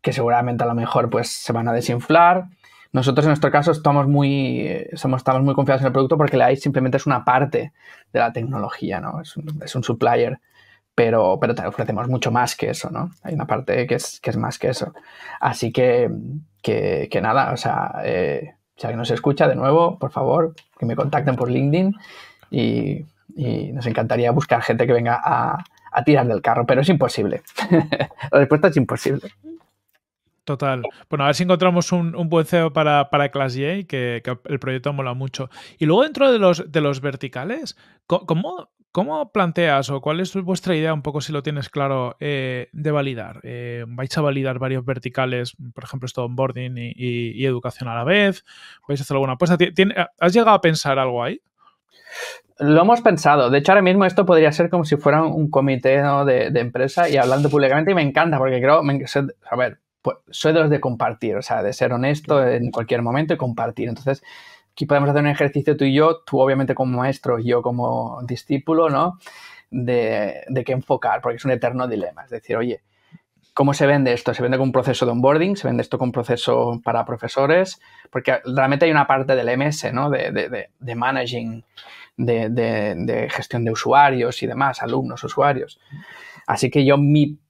que seguramente a lo mejor pues se van a desinflar. Nosotros en nuestro caso estamos muy, estamos muy confiados en el producto porque la AI simplemente es una parte de la tecnología, ¿no? Es un, es un supplier pero, te ofrecemos mucho más que eso, ¿no? Hay una parte que es, es más que eso. Así que, que, nada, o sea, eh, si alguien nos escucha de nuevo, por favor, que me contacten por LinkedIn y, nos encantaría buscar gente que venga a, tirar del carro, pero es imposible. La respuesta es imposible. Total. Bueno, a ver si encontramos un, buen CEO para, para Class J, que, el proyecto mola mucho. Y luego dentro de los, de los verticales, ¿cómo, ¿Cómo planteas o cuál es vuestra idea, un poco si lo tienes claro, eh, de validar? Eh, ¿Vais a validar varios verticales, por ejemplo, esto onboarding y, y, educación a la vez? ¿Vais a hacer alguna apuesta? ¿Has llegado a pensar algo ahí? Lo hemos pensado. De hecho, ahora mismo esto podría ser como si fuera un comité de, empresa y hablando públicamente y me encanta porque creo, a ver, pues, soy de los de compartir, o sea, de ser honesto en cualquier momento y compartir. Entonces, Aquí podemos hacer un ejercicio tú y yo, tú obviamente como maestro yo como discípulo, ¿no? De, qué enfocar, porque es un eterno dilema. Es decir, oye, ¿Cómo se vende esto? ¿Se vende con un proceso de onboarding? ¿Se vende esto con un proceso para profesores? Porque realmente hay una parte del MS, ¿no? de managing, de, gestión de usuarios y demás, alumnos, usuarios. Así que yo mi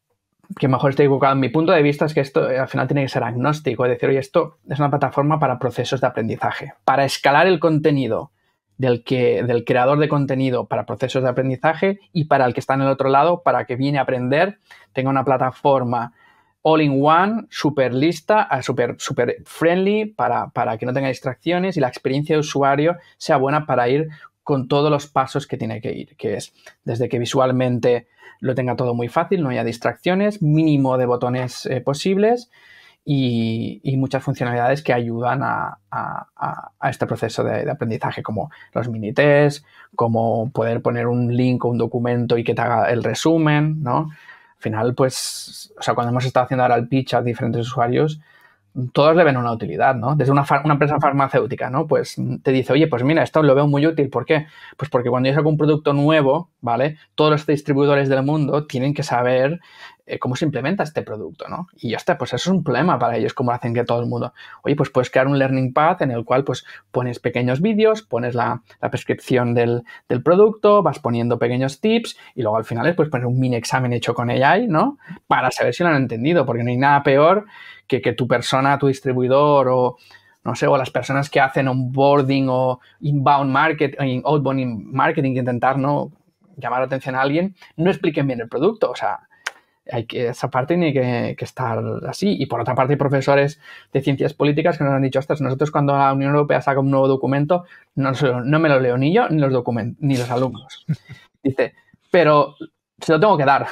que mejor estoy equivocado. Mi punto de vista es que esto eh, al final tiene que ser agnóstico, es decir, oye, esto es una plataforma para procesos de aprendizaje, para escalar el contenido del, que, del creador de contenido para procesos de aprendizaje y para el que está en el otro lado, para que viene a aprender, tenga una plataforma all-in-one, súper lista, ah, súper super friendly, para, para que no tenga distracciones y la experiencia de usuario sea buena para ir con todos los pasos que tiene que ir, que es desde que visualmente lo tenga todo muy fácil, no haya distracciones, mínimo de botones eh, posibles y, muchas funcionalidades que ayudan a, este proceso de, de, aprendizaje, como los mini tests, como poder poner un link o un documento y que te haga el resumen, ¿no? Al final, pues, o sea, cuando hemos estado haciendo ahora el pitch a diferentes usuarios, todos le ven una utilidad, ¿no? Desde una, empresa farmacéutica, ¿no? Pues mm, te dice, oye, pues mira, esto lo veo muy útil. ¿Por qué? Pues porque cuando yo saco un producto nuevo, ¿vale? Todos los distribuidores del mundo tienen que saber eh, cómo se implementa este producto, ¿no? Y ya está, pues eso es un problema para ellos, cómo hacen que todo el mundo. Oye, pues puedes crear un learning path en el cual pues pones pequeños vídeos, pones la, prescripción del, producto, vas poniendo pequeños tips y luego al final pues poner un mini examen hecho con AI, ¿no? Para saber si lo han entendido, porque no hay nada peor que que tu persona, tu distribuidor o no sé, o las personas que hacen onboarding o inbound marketing, eh, outbound marketing, intentar no llamar la atención a alguien, no expliquen bien el producto, o sea, hay que, esa parte tiene que, estar así. Y por otra parte, hay profesores de ciencias políticas que nos han dicho, ostras, nosotros cuando la Unión Europea saca un nuevo documento, no, no me lo leo ni yo, ni los, ni los alumnos. Dice, pero se lo tengo que dar.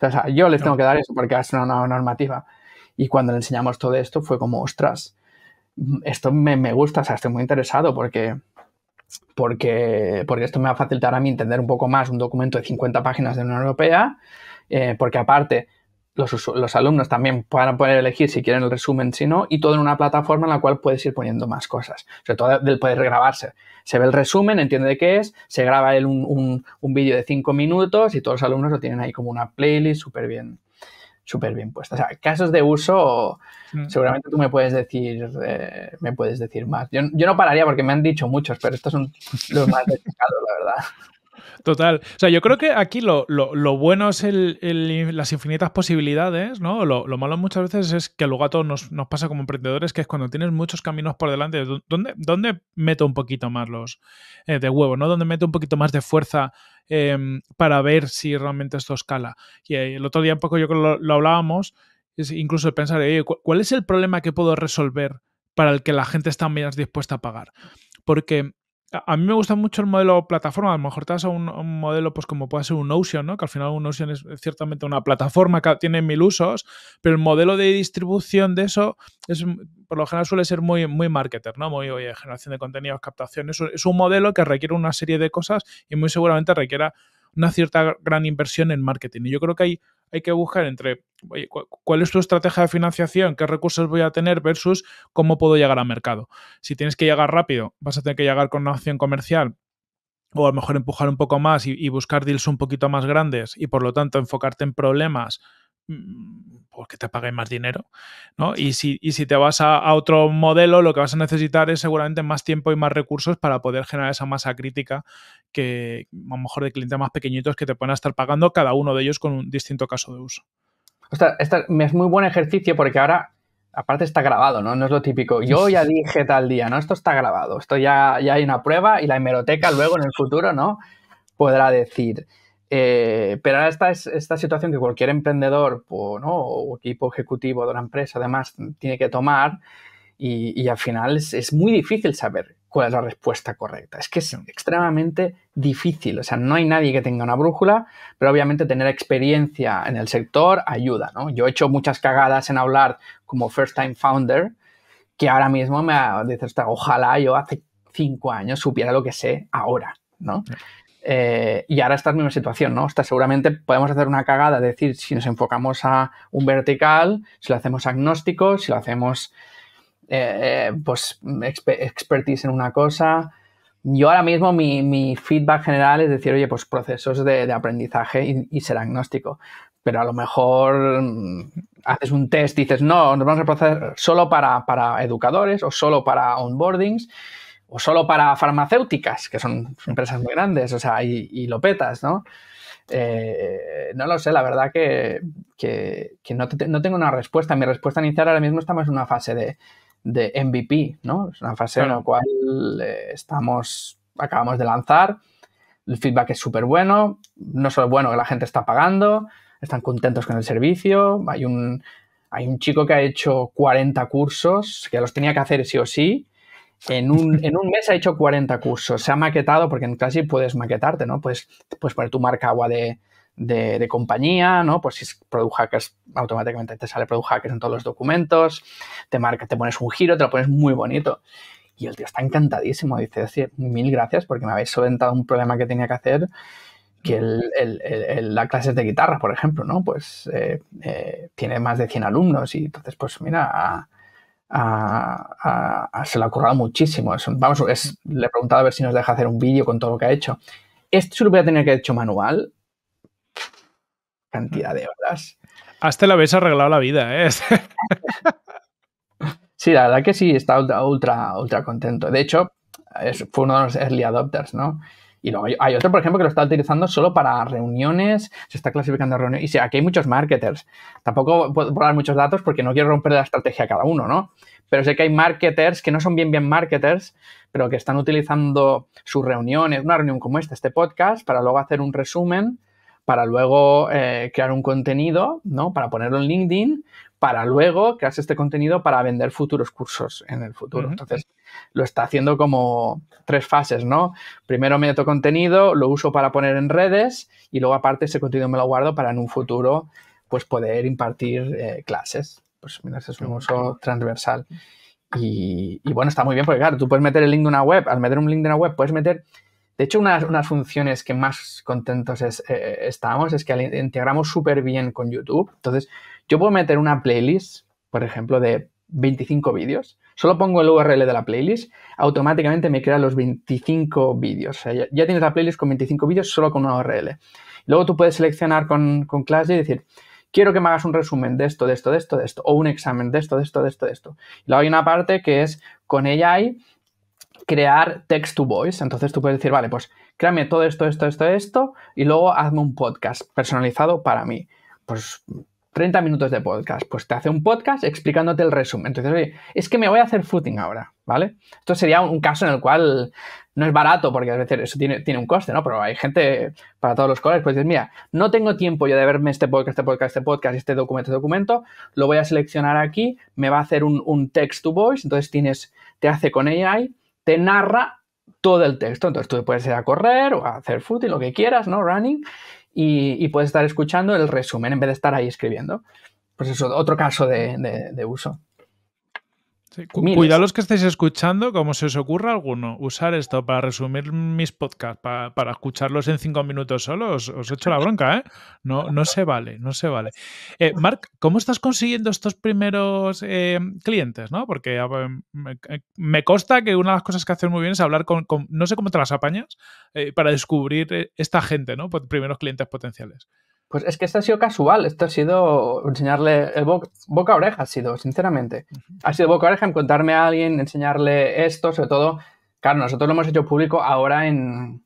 O sea, yo les tengo que dar eso porque es una nueva normativa. Y cuando le enseñamos todo esto fue como, ostras, esto me, me gusta, o sea, estoy muy interesado porque porque, porque esto me va a facilitar a mí entender un poco más un documento de 50 páginas de la Unión Europea eh, porque aparte los, los, alumnos también pueden poder elegir si quieren el resumen, si no, y todo en una plataforma en la cual puedes ir poniendo más cosas. Sobre todo del poder grabarse. Se ve el resumen, entiende de qué es, se graba un, un, vídeo de cinco minutos y todos los alumnos lo tienen ahí como una playlist súper bien, súper bien puesta. O sea, casos de uso, mm. seguramente tú me puedes decir, eh, me puedes decir más. Yo, yo, no pararía porque me han dicho muchos, pero estos son los más destacados, la verdad. Total. O sea, yo creo que aquí lo, bueno es las infinitas posibilidades, ¿no? Lo, malo muchas veces es que luego a todos nos, nos, pasa como emprendedores, que es cuando tienes muchos caminos por delante, ¿dónde, dónde meto un poquito más los eh, de huevo, ¿no? ¿Dónde meto un poquito más de fuerza em, para ver si realmente esto escala? Y eh, el otro día un poco yo lo lo, hablábamos, es incluso pensar, ¿cuál es el problema que puedo resolver para el que la gente está más dispuesta a pagar? Porque a mí me gusta mucho el modelo plataforma. A lo mejor te vas a un, modelo, pues como puede ser un Ocean, ¿no? Que al final un Ocean es ciertamente una plataforma que tiene mil usos, pero el modelo de distribución de eso es, por lo general suele ser muy, muy marketer, ¿no? Muy generación de contenidos, captación. Es, es un modelo que requiere una serie de cosas y muy seguramente requiera una cierta gran inversión en marketing. Y yo creo que hay, hay que buscar entre cuál es tu estrategia de financiación, qué recursos voy a tener versus cómo puedo llegar al mercado. Si tienes que llegar rápido, vas a tener que llegar con una opción comercial o a lo mejor empujar un poco más y, y buscar deals un poquito más grandes y por lo tanto enfocarte en problemas Mm, porque pues te paguen más dinero, ¿no? Y si, te vas a, otro modelo, lo que vas a necesitar es seguramente más tiempo y más recursos para poder generar esa masa crítica que a lo mejor de clientes más pequeñitos que te pueden estar pagando cada uno de ellos con un distinto caso de uso. O es muy buen ejercicio porque ahora, aparte está grabado, ¿no? No es lo típico. Yo ya dije tal día, ¿no? Esto está grabado, esto ya, ya hay una prueba y la hemeroteca luego en el futuro, ¿no? Podrá decir. Eh, pero ahora esta, es, esta situación que cualquier emprendedor o equipo ejecutivo de una empresa además tiene que tomar y, al final es, muy difícil saber cuál es la respuesta correcta. Es que es extremadamente difícil. O sea, no hay nadie que tenga una brújula, pero obviamente tener experiencia en el sector ayuda. ¿no? Yo he hecho muchas cagadas en hablar como first time founder, que ahora mismo me dicho, ojalá yo hace cinco años supiera lo que sé ahora. ¿no? Eh, y ahora está la misma situación, ¿no? Está, seguramente podemos hacer una cagada, es decir, si nos enfocamos a un vertical, si lo hacemos agnóstico, si lo hacemos eh, pues expertise en una cosa. Yo ahora mismo mi, feedback general es decir, oye, pues procesos de, aprendizaje y, ser agnóstico. Pero a lo mejor mm, haces un test, y dices, no, nos vamos a procesar solo para, para educadores o solo para onboardings o solo para farmacéuticas, que son empresas muy grandes, o sea, y, lopetas, ¿no? Eh, no lo sé, la verdad que, no, tengo una respuesta. Mi respuesta inicial ahora mismo estamos en una fase de, MVP, ¿no? Es una fase en la cual eh, estamos, acabamos de lanzar, el feedback es súper bueno, no solo bueno que la gente está pagando, están contentos con el servicio, hay un, hay un chico que ha hecho 40 cursos, que los tenía que hacer sí o sí, en un, en un, mes ha hecho 40 cursos. Se ha maquetado, porque en casi puedes maquetarte, ¿no? Pues, puedes poner tu marca agua de, compañía, ¿no? Pues si es Product Hackers, automáticamente te sale Product Hackers en todos los documentos, te marca, te pones un giro, te lo pones muy bonito. Y el tío está encantadísimo. Dice, mil gracias porque me habéis solventado un problema que tenía que hacer, que el, la clase de guitarra, por ejemplo, ¿no? Pues eh, eh, tiene más de 100 alumnos y entonces, pues mira, se lo ha currado muchísimo. vamos, le he preguntado a ver si nos deja hacer un vídeo con todo lo que ha hecho. Esto se lo voy a tener que hecho manual. Cantidad de horas. Hasta la habéis arreglado la vida, ¿eh? sí, la verdad que sí, está ultra, ultra, contento. De hecho, es, fue uno de los early adopters, ¿no? Y luego hay, otro, por ejemplo, que lo está utilizando solo para reuniones, se está clasificando reuniones. Y sí, aquí hay muchos marketers. Tampoco puedo dar muchos datos porque no quiero romper la estrategia a cada uno, ¿no? Pero sé que hay marketers que no son bien, bien marketers, pero que están utilizando sus reuniones, una reunión como esta, este podcast, para luego hacer un resumen para luego eh, crear un contenido, ¿no? Para ponerlo en LinkedIn, para luego crear este contenido para vender futuros cursos en el futuro. Entonces, lo está haciendo como tres fases, ¿no? Primero meto contenido, lo uso para poner en redes y luego aparte ese contenido me lo guardo para en un futuro pues poder impartir eh, clases. Pues mira, ese es un uso transversal. Y, bueno, está muy bien porque claro, tú puedes meter el link de una web, al meter un link de una web puedes meter... De hecho, unas de funciones que más contentos eh, eh, estamos es que integramos súper bien con YouTube. Entonces, yo puedo meter una playlist, por ejemplo, de 25 vídeos. Solo pongo el URL de la playlist, automáticamente me crea los 25 vídeos. O sea, ya, tienes la playlist con 25 vídeos solo con una URL. Luego tú puedes seleccionar con, con clase y decir, quiero que me hagas un resumen de esto, de esto, de esto, de esto, o un examen de esto, de esto, de esto, de esto. luego hay una parte que es con AI crear text to voice. Entonces tú puedes decir, vale, pues créame todo esto, esto, esto, esto, y luego hazme un podcast personalizado para mí. Pues 30 minutos de podcast. Pues te hace un podcast explicándote el resumen. Entonces, es que me voy a hacer footing ahora, ¿vale? Esto sería un caso en el cual no es barato, porque a veces eso tiene, un coste, ¿no? Pero hay gente para todos los colores, pues dices, mira, no tengo tiempo yo de verme este podcast, este podcast, este podcast, este documento, este documento, lo voy a seleccionar aquí, me va a hacer un, text to voice, entonces tienes, te hace con AI, te narra todo el texto. Entonces tú puedes ir a correr o a hacer footing, lo que quieras, ¿no? Running y, y, puedes estar escuchando el resumen en vez de estar ahí escribiendo. Pues eso, otro caso de uso. Cuidado los que estáis escuchando, como se os ocurra alguno, usar esto para resumir mis podcasts, para, escucharlos en cinco minutos solo, os, he echo la bronca, ¿eh? No, no se vale, no se vale. Eh, Marc, ¿cómo estás consiguiendo estos primeros eh, clientes? ¿no? Porque eh, me, consta que una de las cosas que hacen muy bien es hablar con, con no sé cómo te las apañas, para descubrir esta gente, ¿no? Pues, primeros clientes potenciales. Pues es que esto ha sido casual, esto ha sido enseñarle boca a oreja, ha sido, sinceramente. Ha sido boca a oreja encontrarme a alguien, enseñarle esto, sobre todo, claro, nosotros lo hemos hecho público ahora en,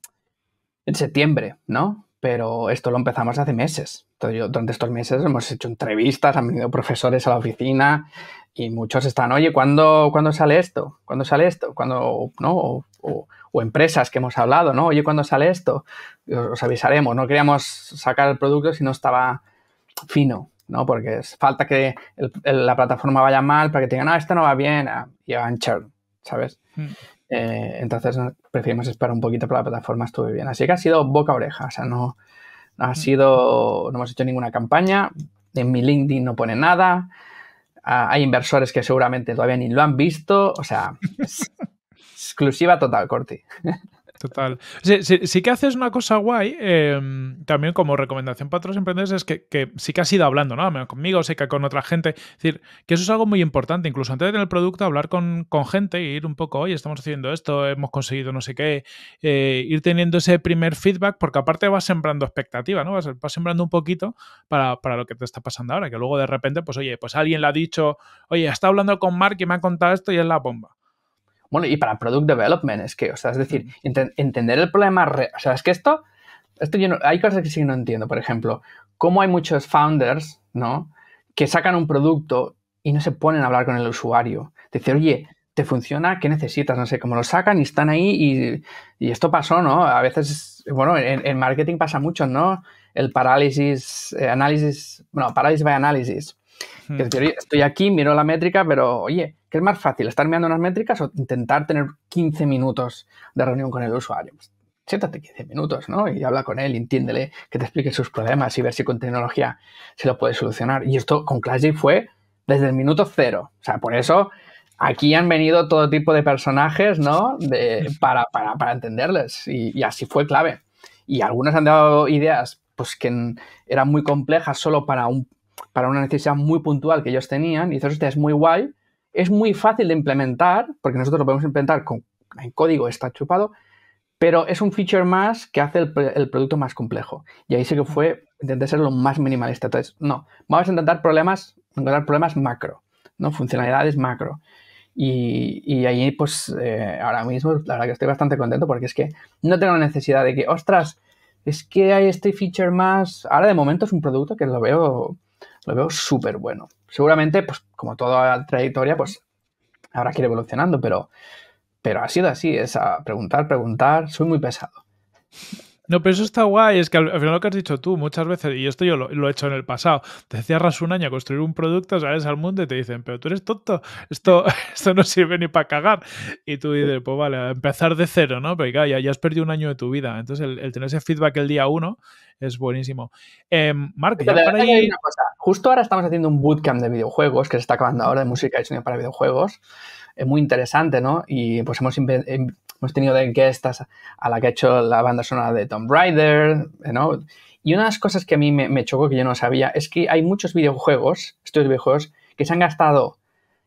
en septiembre, ¿no? Pero esto lo empezamos hace meses. Yo, durante estos meses hemos hecho entrevistas, han venido profesores a la oficina y muchos están, oye, ¿cuándo, ¿cuándo sale esto? ¿Cuándo sale esto? ¿Cuándo, no? O, empresas que hemos hablado, ¿no? Oye, ¿cuándo sale esto? Os, avisaremos. No queríamos sacar el producto si no estaba fino, ¿no? Porque es, falta que la plataforma vaya mal para que te digan, no, ah, esto no va bien, ah, y ¿sabes? Hmm. Eh, entonces preferimos esperar un poquito para que la plataforma estuve bien. Así que ha sido boca a oreja, o sea, no, no sido, no hemos hecho ninguna campaña, en mi LinkedIn no pone nada, ah, hay inversores que seguramente todavía ni lo han visto, o sea, exclusiva total, Corti. Total. Sí, que haces una cosa guay, em, también como recomendación para otros emprendedores, es que, sí que has ido hablando, ¿no? conmigo, sé que con otra gente. Es decir, que eso es algo muy importante, incluso antes de tener el producto, hablar con, gente e ir un poco, oye, estamos haciendo esto, hemos conseguido no sé qué, eh, ir teniendo ese primer feedback, porque aparte vas sembrando expectativa, ¿no? Vas, sembrando un poquito para, para, lo que te está pasando ahora, que luego de repente, pues oye, pues alguien le ha dicho, oye, está hablando con Mark y me ha contado esto y es la bomba. Bueno, y para product development, es que, o sea, es decir, entender el problema, o sea, es que esto, esto hay cosas que sí no entiendo, por ejemplo, cómo hay muchos founders, ¿no? Que sacan un producto y no se ponen a hablar con el usuario. Decir, oye, ¿te funciona? ¿Qué necesitas? No sé, cómo lo sacan y están ahí y, y esto pasó, ¿no? A veces, bueno, en, marketing pasa mucho, ¿no? El parálisis, eh, análisis, bueno, parálisis by análisis Hmm. estoy aquí, miro la métrica, pero oye, ¿qué es más fácil? ¿Estar mirando unas métricas o intentar tener 15 minutos de reunión con el usuario? Pues, siéntate 15 minutos, ¿no? Y habla con él, entiéndele, que te explique sus problemas y ver si con tecnología se lo puede solucionar. Y esto con ClassJ fue desde el minuto cero. O sea, por eso aquí han venido todo tipo de personajes, ¿no? para, para, para, entenderles. Y, y así fue clave. Y algunos han dado ideas pues que eran muy complejas solo para un, para una necesidad muy puntual que ellos tenían, y eso es muy guay, es muy fácil de implementar, porque nosotros lo podemos implementar con, en código, está chupado, pero es un feature más que hace el, producto más complejo. Y ahí sí que fue, intenté ser lo más minimalista. Entonces, no, vamos a intentar problemas, encontrar problemas macro, ¿no? Funcionalidades macro. Y, ahí, pues, eh, ahora mismo, la verdad que estoy bastante contento porque es que no tengo la necesidad de que, ostras, es que hay este feature más. Ahora de momento es un producto que lo veo lo veo súper bueno. Seguramente, pues como toda trayectoria, pues habrá que ir evolucionando, pero, pero ha sido así, es a preguntar, preguntar, soy muy pesado. No, pero eso está guay, es que al, final lo que has dicho tú muchas veces, y esto yo lo, he hecho en el pasado, te cierras un año a construir un producto, sales al mundo y te dicen, pero tú eres tonto, esto, esto no sirve ni para cagar. Y tú dices, pues vale, empezar de cero, ¿no? Pero ya, ya has perdido un año de tu vida. Entonces, el, tener ese feedback el día uno es buenísimo. Eh, ya Justo ahora estamos haciendo un bootcamp de videojuegos, que se está acabando ahora de música y sonido para videojuegos. Es muy interesante, ¿no? Y pues hemos, em, hemos tenido de guestas a la que ha hecho la banda sonora de Tom Raider, ¿no? Y una de las cosas que a mí me, chocó, que yo no sabía, es que hay muchos videojuegos, estos videojuegos, que se han gastado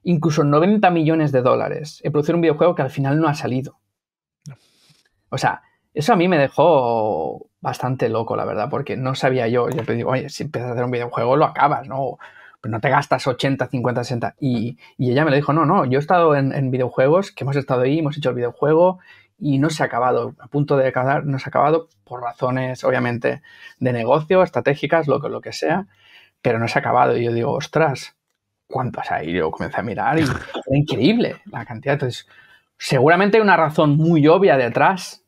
incluso 90 millones de dólares en producir un videojuego que al final no ha salido. O sea, eso a mí me dejó bastante loco, la verdad, porque no sabía yo. Yo te digo, oye, si empiezas a hacer un videojuego, lo acabas, ¿no? pero no te gastas 80, 50, 60. Y, ella me lo dijo, no, no, yo he estado en, videojuegos, que hemos estado ahí, hemos hecho el videojuego y no se ha acabado, a punto de acabar, no se ha acabado por razones, obviamente, de negocio, estratégicas, lo, lo que sea, pero no se ha acabado. Y yo digo, ostras, ¿cuántas hay? Yo comencé a mirar y era increíble la cantidad. Entonces, seguramente hay una razón muy obvia detrás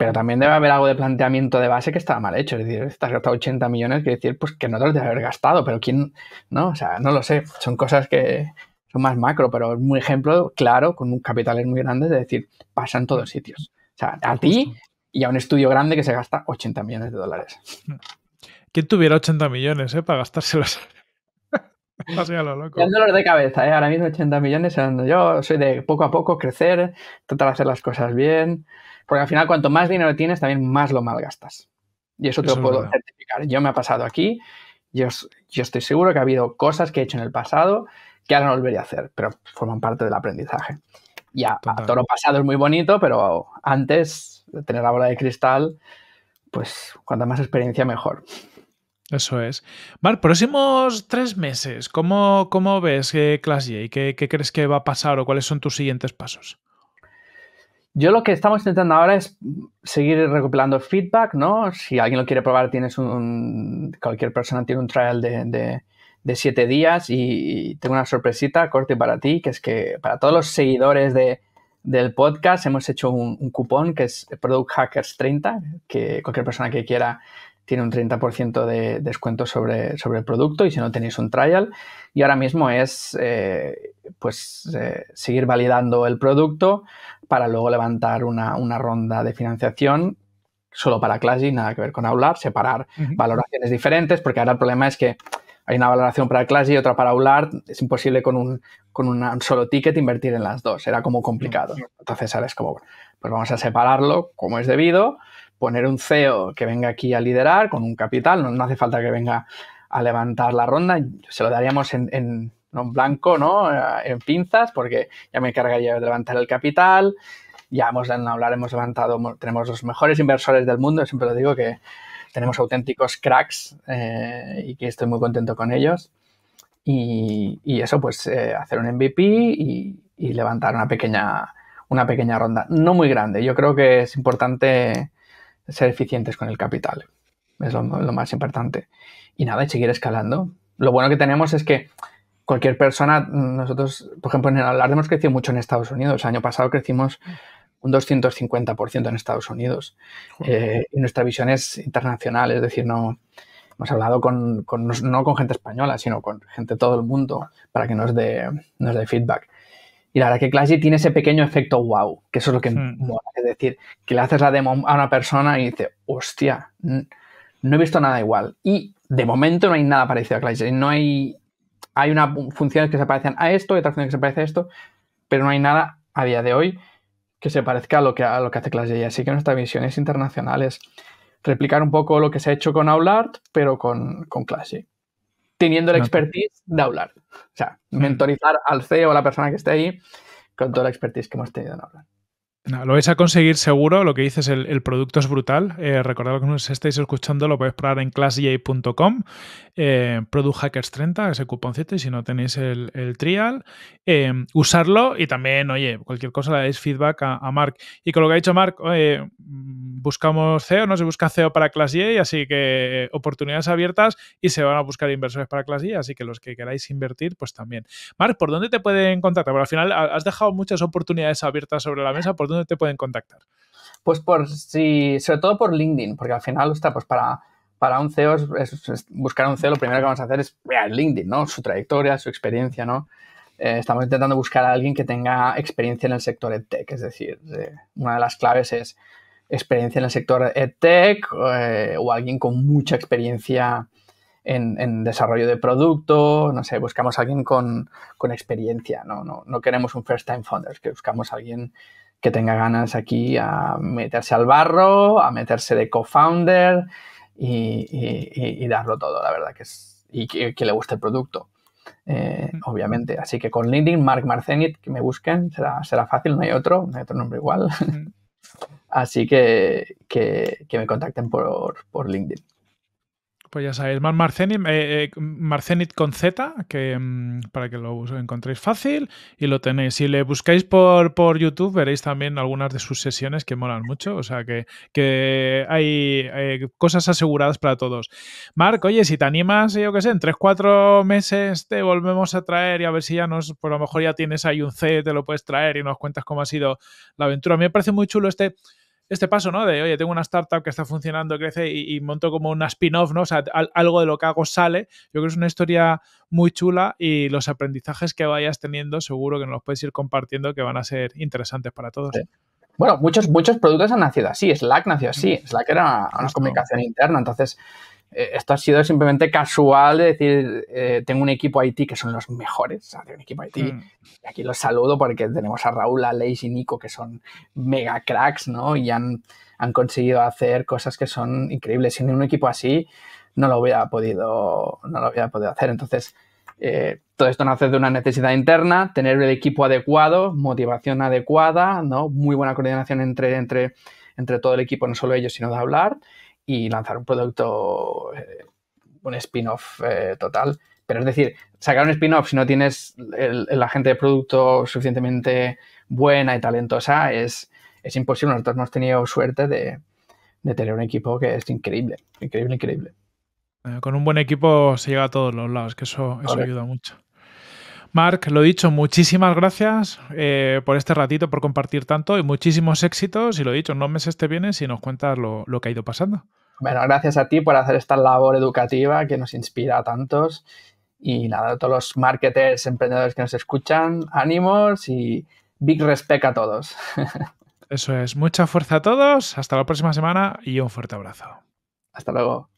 pero también debe haber algo de planteamiento de base que estaba mal hecho. Es decir, estás gastado 80 millones, que decir, pues que no te los debes haber gastado, pero quién, ¿no? O sea, no lo sé. Son cosas que son más macro, pero es un ejemplo claro, con un capitales muy grandes, de decir, pasa en todos sitios. O sea, a ti y a un estudio grande que se gasta 80 millones de dólares. ¿Quién tuviera 80 millones, eh, para gastárselos? Así a lo loco. dolor de cabeza, eh. Ahora mismo 80 millones, yo soy de poco a poco crecer, tratar de hacer las cosas bien, porque al final, cuanto más dinero tienes, también más lo malgastas. Y eso te lo puedo certificar. Yo me ha pasado aquí. Yo, yo estoy seguro que ha habido cosas que he hecho en el pasado que ahora no volvería a hacer, pero forman parte del aprendizaje. Ya, todo lo pasado es muy bonito, pero antes de tener la bola de cristal, pues cuanta más experiencia, mejor. Eso es. Mar, próximos tres meses, ¿cómo, ves que eh, clase J? ¿Qué, crees que va a pasar o cuáles son tus siguientes pasos? Yo lo que estamos intentando ahora es seguir recopilando feedback, ¿no? Si alguien lo quiere probar, tienes un, cualquier persona tiene un trial de, de, siete días y tengo una sorpresita corte para ti, que es que para todos los seguidores de, del podcast hemos hecho un, un, cupón que es Product Hackers 30, que cualquier persona que quiera tiene un 30% de descuento sobre, sobre el producto y si no tenéis un trial. Y ahora mismo es eh, pues eh, seguir validando el producto para luego levantar una, una ronda de financiación solo para Classy, nada que ver con Aular, separar valoraciones diferentes, porque ahora el problema es que hay una valoración para Classy y otra para Aular, es imposible con un, con un solo ticket invertir en las dos, era como complicado. Entonces ahora es como, pues vamos a separarlo como es debido, poner un CEO que venga aquí a liderar con un capital, no, hace falta que venga a levantar la ronda, se lo daríamos en, en, en blanco, ¿no? Eh, en pinzas, porque ya me encargaría de levantar el capital, ya hemos, hablar, hemos levantado, tenemos los mejores inversores del mundo, siempre lo digo que tenemos auténticos cracks eh, y que estoy muy contento con ellos. Y, eso, pues eh, hacer un MVP y, y, levantar una pequeña, una pequeña ronda, no muy grande. Yo creo que es importante ser eficientes con el capital. Es lo, más importante. Y nada, y seguir escalando. Lo bueno que tenemos es que cualquier persona, nosotros, por ejemplo, en el hablar hemos crecido mucho en Estados Unidos. El año pasado crecimos un 250% en Estados Unidos. Eh, y nuestra visión es internacional, es decir, no hemos hablado con, no con gente española, sino con gente de todo el mundo para que nos nos dé feedback. Y la verdad que Clash tiene ese pequeño efecto wow, que eso es lo que hmm. mola. Es decir, que le haces la demo a una persona y dice, hostia, no he visto nada igual. Y de momento no hay nada parecido a Clash No hay. Hay unas funciones que se parecen a esto y otras funciones que se parecen a esto, pero no hay nada a día de hoy que se parezca a lo que, hace Clash Así que nuestra visión es internacional, replicar un poco lo que se ha hecho con Aulard, pero con, con teniendo la expertise de hablar. O sea, mentorizar al CEO, a la persona que esté ahí, con toda la expertise que hemos tenido en hablar lo vais a conseguir seguro, lo que dices, el, el producto es brutal. Eh, recordad que nos estáis escuchando, lo podéis probar en classj.com, eh, producthackers 30, ese cuponcito, y si no tenéis el, trial, em, usarlo y también, oye, cualquier cosa le dais feedback a, Mark. Y con lo que ha dicho Mark, buscamos CEO, no se busca CEO para Y, e así que oportunidades abiertas y se van a buscar inversores para ClassJ, e así que los que queráis invertir, pues también. Mark, ¿por dónde te pueden contactar? Bueno, al final has dejado muchas oportunidades abiertas sobre la mesa, ¿por dónde te pueden contactar? Pues por si, sobre todo por LinkedIn, porque al final está pues para, para un CEO, buscar un CEO, lo primero que vamos a hacer es ver LinkedIn, ¿no? Su trayectoria, su experiencia, ¿no? Eh, estamos intentando buscar a alguien que tenga experiencia en el sector EdTech, es decir, eh, una de las claves es experiencia en el sector EdTech eh, o alguien con mucha experiencia en, desarrollo de producto, no sé, buscamos a alguien con, experiencia, ¿no? No, queremos un first time founder, que buscamos a alguien que tenga ganas aquí a meterse al barro, a meterse de co-founder y, darlo todo, la verdad que es, y que, le guste el producto. Eh, mm. obviamente. Así que con LinkedIn, Mark Marcenit, que me busquen, será, será fácil, no hay otro, no hay otro nombre igual. Mm. Así que, que, que me contacten por, por LinkedIn. Pues ya sabéis, más eh, eh, Marcenit, con Z, que mm, para que lo encontréis fácil y lo tenéis. Si le buscáis por, YouTube, veréis también algunas de sus sesiones que molan mucho. O sea que, hay, eh, cosas aseguradas para todos. Marc, oye, si te animas, yo qué sé, en 3-4 meses te volvemos a traer y a ver si ya nos, por lo mejor ya tienes ahí un C, te lo puedes traer y nos cuentas cómo ha sido la aventura. A mí me parece muy chulo este este paso, ¿no? De, oye, tengo una startup que está funcionando, crece y, monto como una spin-off, ¿no? O sea, algo de lo que hago sale. Yo creo que es una historia muy chula y los aprendizajes que vayas teniendo seguro que nos los puedes ir compartiendo que van a ser interesantes para todos. Bueno, muchos, muchos productos han nacido así. Slack nació así. Slack era una comunicación interna. Entonces, eh, esto ha sido simplemente casual de decir, eh, tengo un equipo IT que son los mejores, o tengo un equipo IT, hmm. aquí los saludo porque tenemos a Raúl, a Leis y Nico que son mega cracks, ¿no? Y han, han conseguido hacer cosas que son increíbles. Sin un equipo así no lo hubiera podido, no lo hubiera podido hacer. Entonces, eh, todo esto nace de una necesidad interna, tener el equipo adecuado, motivación adecuada, ¿no? Muy buena coordinación entre, entre, entre todo el equipo, no solo ellos, sino de hablar y lanzar un producto, eh, un spin-off eh, total. Pero es decir, sacar un spin-off si no tienes la gente de producto suficientemente buena y talentosa es, imposible. Nosotros hemos tenido suerte de, de tener un equipo que es increíble, increíble, increíble. Eh, con un buen equipo se llega a todos los lados, que eso, eso ayuda mucho. Marc, lo dicho, muchísimas gracias eh, por este ratito, por compartir tanto y muchísimos éxitos. Y lo dicho, no meses te vienes si nos cuentas lo, lo, que ha ido pasando. Bueno, gracias a ti por hacer esta labor educativa que nos inspira a tantos. Y nada, a todos los marketers, emprendedores que nos escuchan, ánimos y big respect a todos. Eso es, mucha fuerza a todos, hasta la próxima semana y un fuerte abrazo. Hasta luego.